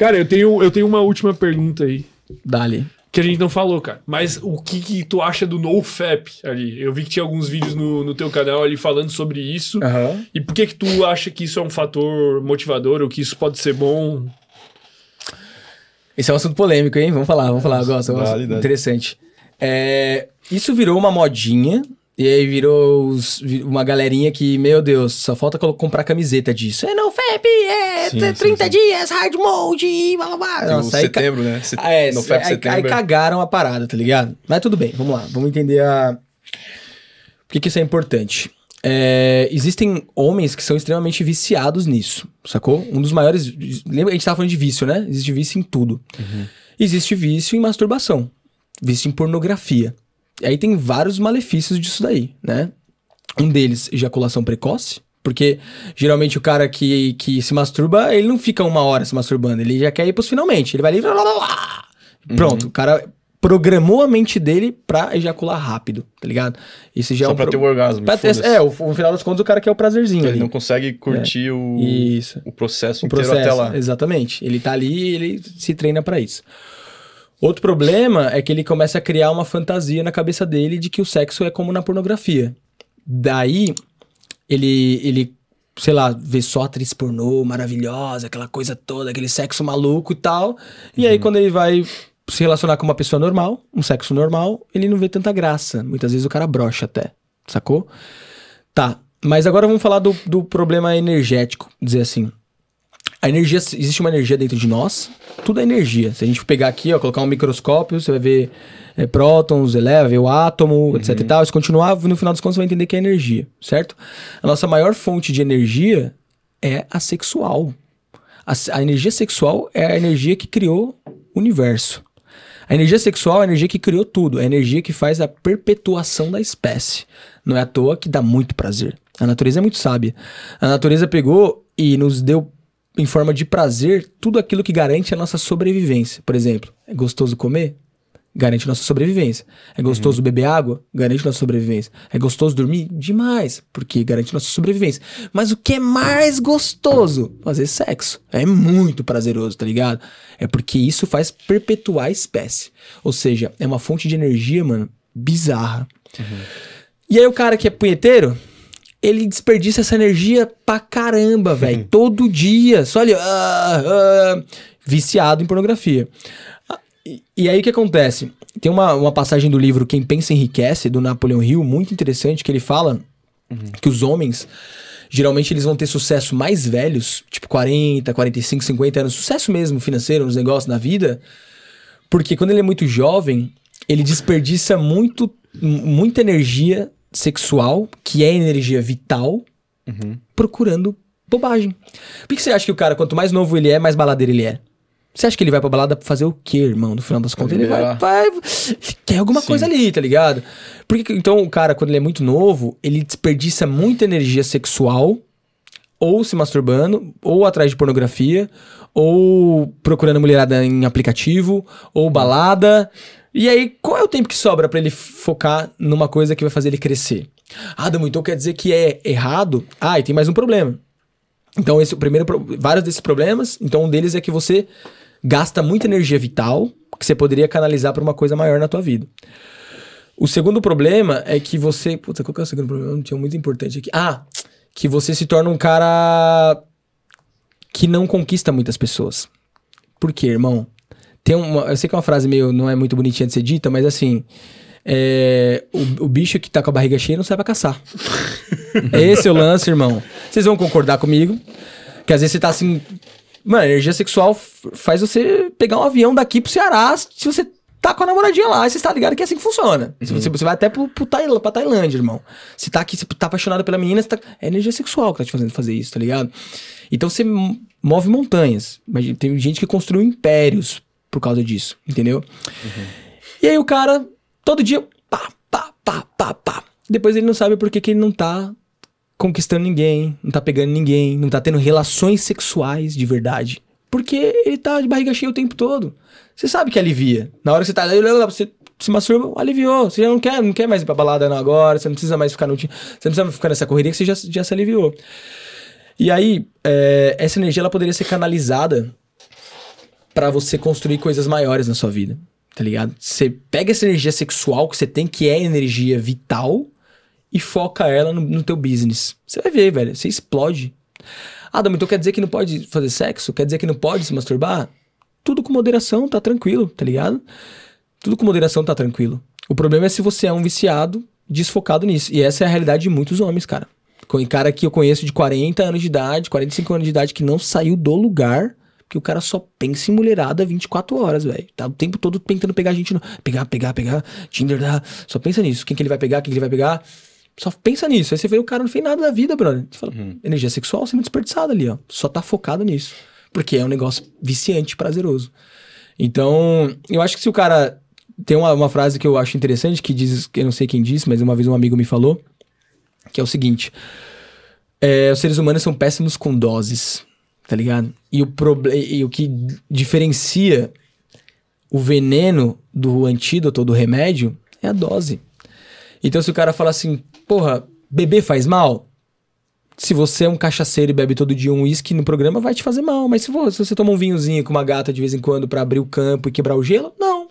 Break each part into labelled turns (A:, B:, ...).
A: Cara, eu tenho, eu tenho uma última pergunta aí. Dali. Que a gente não falou, cara. Mas o que, que tu acha do NoFap ali? Eu vi que tinha alguns vídeos no, no teu canal ali falando sobre isso. Uhum. E por que que tu acha que isso é um fator motivador ou que isso pode ser bom?
B: Esse é um assunto polêmico, hein? Vamos falar, vamos falar. gosto, é gosto. Interessante. É, isso virou uma modinha e aí virou os, uma galerinha que, meu Deus, só falta comprar camiseta disso. É no é sim, 30 sim, sim. dias, hard mode, blá blá blá. Nossa, aí, setembro, né? É, no aí, setembro. Aí cagaram a parada, tá ligado? Mas tudo bem, vamos lá. Vamos entender a... Por que, que isso é importante? É, existem homens que são extremamente viciados nisso, sacou? Um dos maiores. Lembra, a gente tava falando de vício, né? Existe vício em tudo. Uhum. Existe vício em masturbação, vício em pornografia aí tem vários malefícios disso daí, né? Um deles, ejaculação precoce. Porque geralmente o cara que, que se masturba, ele não fica uma hora se masturbando, ele já quer ir pros finalmente. Ele vai ali. Blá, blá, blá. Uhum. Pronto, uhum. o cara programou a mente dele pra ejacular rápido, tá ligado? Isso já é Só é um pra pro... ter o orgasmo. Pra ter, é, o, no final das contas o cara quer o prazerzinho. Ele ali. não consegue é. curtir é. o, isso. o processo o inteiro processo, até lá. Exatamente. Ele tá ali e ele se treina para isso. Outro problema é que ele começa a criar uma fantasia na cabeça dele de que o sexo é como na pornografia. Daí, ele, ele sei lá, vê só atriz pornô maravilhosa, aquela coisa toda, aquele sexo maluco e tal. E uhum. aí, quando ele vai se relacionar com uma pessoa normal, um sexo normal, ele não vê tanta graça. Muitas vezes o cara brocha até, sacou? Tá, mas agora vamos falar do, do problema energético, dizer assim. A energia, existe uma energia dentro de nós, tudo é energia. Se a gente pegar aqui, ó, colocar um microscópio, você vai ver é, prótons, eleva, o átomo, uhum. etc e uhum. tal. Se continuar, no final dos contos você vai entender que é energia, certo? A nossa maior fonte de energia é a sexual. A, a energia sexual é a energia que criou o universo. A energia sexual é a energia que criou tudo, é a energia que faz a perpetuação da espécie. Não é à toa que dá muito prazer. A natureza é muito sábia. A natureza pegou e nos deu em forma de prazer tudo aquilo que garante a nossa sobrevivência. Por exemplo, é gostoso comer? Garante nossa sobrevivência. É gostoso uhum. beber água? Garante nossa sobrevivência. É gostoso dormir? Demais, porque garante nossa sobrevivência. Mas o que é mais gostoso? Fazer sexo. É muito prazeroso, tá ligado? É porque isso faz perpetuar a espécie. Ou seja, é uma fonte de energia, mano, bizarra. Uhum. E aí o cara que é punheteiro, ele desperdiça essa energia pra caramba, velho. Todo dia. Só ali, uh, uh, viciado em pornografia. Ah, e, e aí o que acontece? Tem uma, uma passagem do livro Quem Pensa Enriquece, do Napoleão Hill, muito interessante, que ele fala uhum. que os homens geralmente eles vão ter sucesso mais velhos, tipo 40, 45, 50 anos, sucesso mesmo financeiro, nos negócios, na vida, porque quando ele é muito jovem, ele desperdiça muito, muita energia sexual, que é energia vital, uhum. procurando bobagem. Por que você acha que o cara, quanto mais novo ele é, mais baladeiro ele é? Você acha que ele vai pra balada pra fazer o quê, irmão? No final das contas, ele, vai, tem é. Quer alguma Sim. coisa ali, tá ligado? Porque então o cara, quando ele é muito novo, ele desperdiça muita energia sexual, ou se masturbando, ou atrás de pornografia, ou procurando mulherada em aplicativo, ou balada. E aí, qual é o tempo que sobra para ele focar numa coisa que vai fazer ele crescer? Ah, Damu, então quer dizer que é errado? Ah, e tem mais um problema. Então, esse é o primeiro, vários desses problemas, então um deles é que você gasta muita energia vital que você poderia canalizar para uma coisa maior na tua vida. O segundo problema é que você, puta, qual que é o segundo problema? Não tinha muito importante aqui. Ah, que você se torna um cara que não conquista muitas pessoas. Por quê, irmão? Tem uma, eu sei que é uma frase meio não é muito bonitinha de ser dita, mas assim, é, o, o, bicho que tá com a barriga cheia não sai pra caçar. É esse é o lance, irmão. Vocês vão concordar comigo? Que às vezes você tá assim. Mano, energia sexual faz você pegar um avião daqui pro Ceará se você tá com a namoradinha lá, você tá ligado que é assim que funciona. Uhum. Você, você, vai até pro, pro pra Tailândia, irmão. Você tá aqui, você tá apaixonado pela menina, tá... é energia sexual que tá te fazendo fazer isso, tá ligado? Então você move montanhas. Mas tem gente que construiu impérios por causa disso, entendeu? Uhum. E aí o cara, todo dia, pá, pá, pá, pá, pá. Depois ele não sabe por que, que ele não tá conquistando ninguém, não tá pegando ninguém, não tá tendo relações sexuais de verdade. Porque ele tá de barriga cheia o tempo todo. Você sabe que alivia. Na hora que você tá. Você se masturba, aliviou. Você já não quer, não quer mais ir pra balada não agora, você não precisa mais ficar no. Você não precisa ficar nessa correria que você já, já se aliviou. E aí, é, essa energia ela poderia ser canalizada para você construir coisas maiores na sua vida. Tá ligado? Você pega essa energia sexual que você tem, que é energia vital, e foca ela no, no teu business. Você vai ver, velho. Você explode. Adam, ah, então quer dizer que não pode fazer sexo? Quer dizer que não pode se masturbar? Tudo com moderação, tá tranquilo, tá ligado? Tudo com moderação tá tranquilo. O problema é se você é um viciado desfocado nisso. E essa é a realidade de muitos homens, cara. Com cara que eu conheço de 40 anos de idade, 45 anos de idade, que não saiu do lugar, que o cara só pensa em mulherada 24 horas, velho. Tá o tempo todo tentando pegar a gente. No... Pegar, pegar, pegar. Tinder, dá. Né? Só pensa nisso. Quem que ele vai pegar, quem que ele vai pegar. Só pensa nisso. Aí você vê o cara não fez nada da vida, brother. Você fala, uhum. energia sexual sendo desperdiçada ali, ó. Só tá focado nisso. Porque é um negócio viciante, prazeroso. Então, eu acho que se o cara. Tem uma, uma frase que eu acho interessante que diz, eu não sei quem disse, mas uma vez um amigo me falou, que é o seguinte: é, os seres humanos são péssimos com doses, tá ligado? E o, proble e o que diferencia o veneno do antídoto, do remédio, é a dose. Então, se o cara fala assim, porra, beber faz mal? Se você é um cachaceiro e bebe todo dia um uísque no programa, vai te fazer mal. Mas se, se você toma um vinhozinho com uma gata de vez em quando para abrir o campo e quebrar o gelo, não.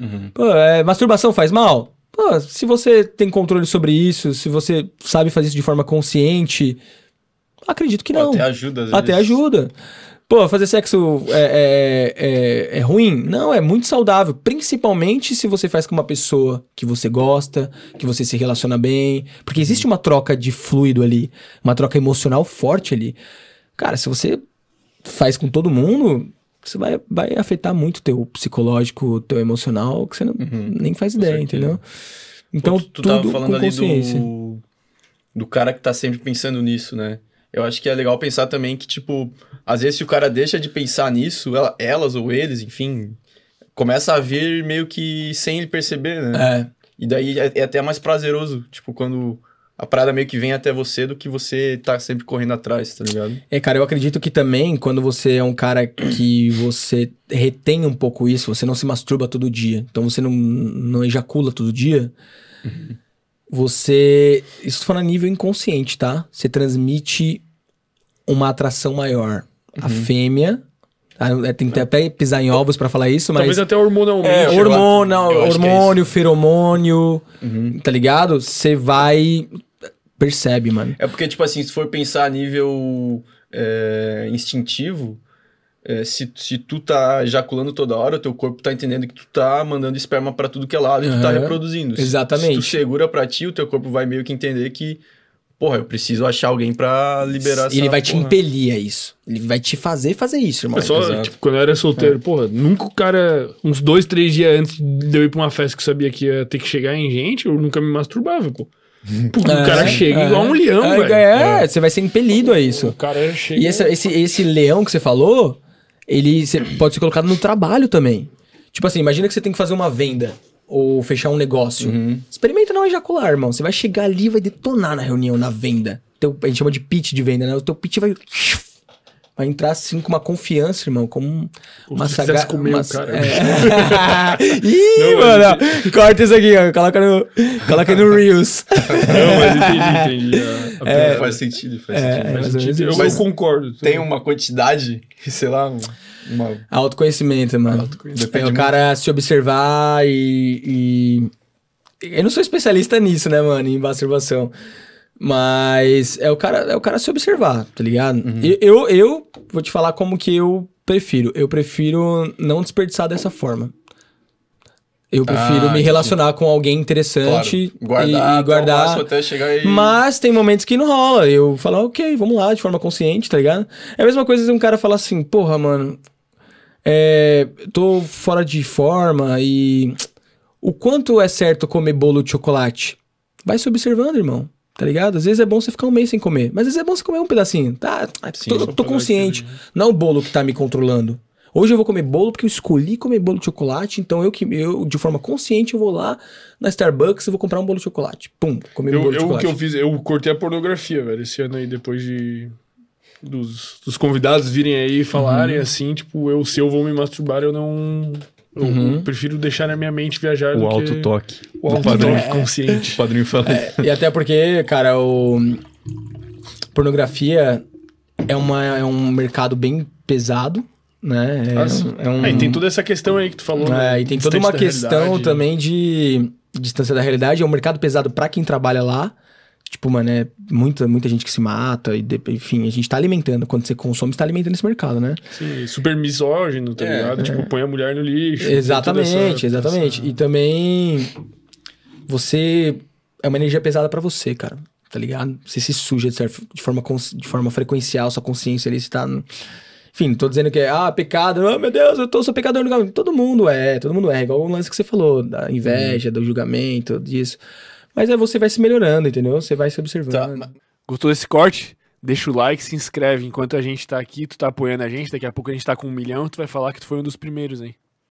B: Uhum. Pô, é, masturbação faz mal? Pô, se você tem controle sobre isso, se você sabe fazer isso de forma consciente, acredito que não. Até ajuda. Às Até ajuda pô, fazer sexo é, é, é, é, ruim? Não, é muito saudável. Principalmente se você faz com uma pessoa que você gosta, que você se relaciona bem. Porque existe uma troca de fluido ali, uma troca emocional forte ali. Cara, se você faz com todo mundo, você vai, vai afetar muito teu psicológico, teu emocional, que você não, uhum, nem faz ideia, entendeu?
A: Então, Pô, tu, tu tudo tava falando ali do,
B: do cara que tá sempre pensando nisso, né? eu acho que é legal pensar também que, tipo, às vezes se o cara deixa de pensar nisso, ela, elas ou eles, enfim, começa a vir meio que sem ele perceber, né? É. E daí é, é até mais prazeroso, tipo, quando a parada meio que vem até você do que você tá sempre correndo atrás, tá ligado? É, cara, eu acredito que também quando você é um cara que você retém um pouco isso, você não se masturba todo dia, então você não, não ejacula todo dia, uhum. você. Isso falando a nível inconsciente, tá? Você transmite uma atração maior. Uhum. A fêmea tá? é, tem que até pisar em ovos para falar isso, mas. Talvez até
A: hormonalmente. É, é hormônio, hormônio é
B: feromônio, uhum. tá ligado? Você vai. Percebe, mano. É porque, tipo assim, se for pensar a nível é, instintivo, é, se, se tu tá ejaculando toda hora, o teu corpo tá entendendo que tu tá mandando esperma para tudo que é lado e uhum. tu tá reproduzindo. Exatamente. Se, se tu segura pra ti, o teu corpo vai meio que entender que porra, eu preciso achar alguém pra liberar Ele vai porra. te impelir a é isso. Ele vai te fazer fazer isso, irmão. É só, Exato. tipo, quando
A: eu era solteiro, é. porra, nunca o cara, uns dois, três dias antes de eu ir pra uma festa que eu sabia que ia ter que chegar
B: em gente, eu nunca me masturbava, pô.
A: Porque é, o cara é, chega é, igual um leão, é, velho. É, você vai
B: ser impelido a isso. O cara chega... E esse, esse, esse leão que você falou, ele pode ser colocado no trabalho também. Tipo assim, imagina que você tem que fazer uma venda ou fechar um negócio. Uhum. Experimenta não ejacular, irmão. Você vai chegar ali e vai detonar na reunião, na venda. Teu, a gente chama de pitch de venda, né? O teu pitch vai Vai entrar assim com uma confiança, irmão, como uma saga... comer uma... cara. É... Ih, não, mano, corta isso aqui, ó, coloca no, coloca no Reels. não, mas entendi, entendi. A, é. é, faz sentido, faz é, sentido. Faz sentido. Eu, concordo. Tem uma quantidade sei lá... Uma... Autoconhecimento, mano. Autoconhecimento. Depende é o cara se observar e, e... Eu não sou especialista nisso, né, mano, em masturbação. Mas é o cara, é o cara se observar, tá ligado? Uhum. Eu, eu, eu vou te falar como que eu prefiro. Eu prefiro não desperdiçar dessa forma. Eu prefiro ah, me relacionar com alguém interessante claro. guardar, e, e guardar. Até chegar aí... Mas tem momentos que não rola. Eu falo, ah, ok, vamos lá, de forma consciente, tá ligado? É a mesma coisa se um cara falar assim, porra, mano, é, tô fora de forma e. O quanto é certo comer bolo de chocolate? Vai se observando, irmão. Tá ligado? Às vezes é bom você ficar um mês sem comer. Mas às vezes é bom você comer um pedacinho. Tá, Sim, tô, tô consciente. Aqui, né? Não é o bolo que tá me controlando. Hoje eu vou comer bolo porque eu escolhi comer bolo de chocolate, então eu que eu de forma consciente eu vou lá na Starbucks e vou comprar um bolo de chocolate. Pum, comer eu, um bolo eu, de chocolate. Que eu
A: fiz, eu cortei a pornografia, velho, esse ano aí depois de dos, dos convidados virem aí e falarem uhum. assim, tipo, eu se eu vou me masturbar, eu não eu uhum. prefiro deixar na minha mente viajar o do alto toque. O alto toque é. consciente. o padrinho fala. É, e
B: até porque, cara, o pornografia é, uma, é um mercado bem pesado, né? É, ah, é um... Aí ah, tem toda
A: essa questão aí que tu falou. É, né? e tem toda uma questão também
B: de distância da realidade. É um mercado pesado para quem trabalha lá. Tipo, mano, é muita, muita gente que se mata, e de, enfim, a gente tá alimentando. Quando você consome, você tá alimentando esse mercado, né?
A: Sim, super misógino, tá é, ligado? É. Tipo, põe a mulher no lixo. Exatamente, essa, exatamente.
B: Essa... E também você. É uma energia pesada para você, cara. Tá ligado? Você se suja de, certo, de, forma, de forma frequencial, sua consciência ali, você tá. No... Enfim, tô dizendo que é, ah, pecado, oh, meu Deus, eu tô, sou pecador no Todo mundo é, todo mundo é. Igual o lance que você falou, da inveja, hum. do julgamento, disso. Mas aí você vai se melhorando, entendeu? Você vai se observando. Tá. Gostou desse corte?
A: Deixa o like, se inscreve. Enquanto a gente tá aqui, tu tá apoiando a gente. Daqui a pouco a gente tá com um milhão, tu vai falar que tu foi um dos primeiros, hein?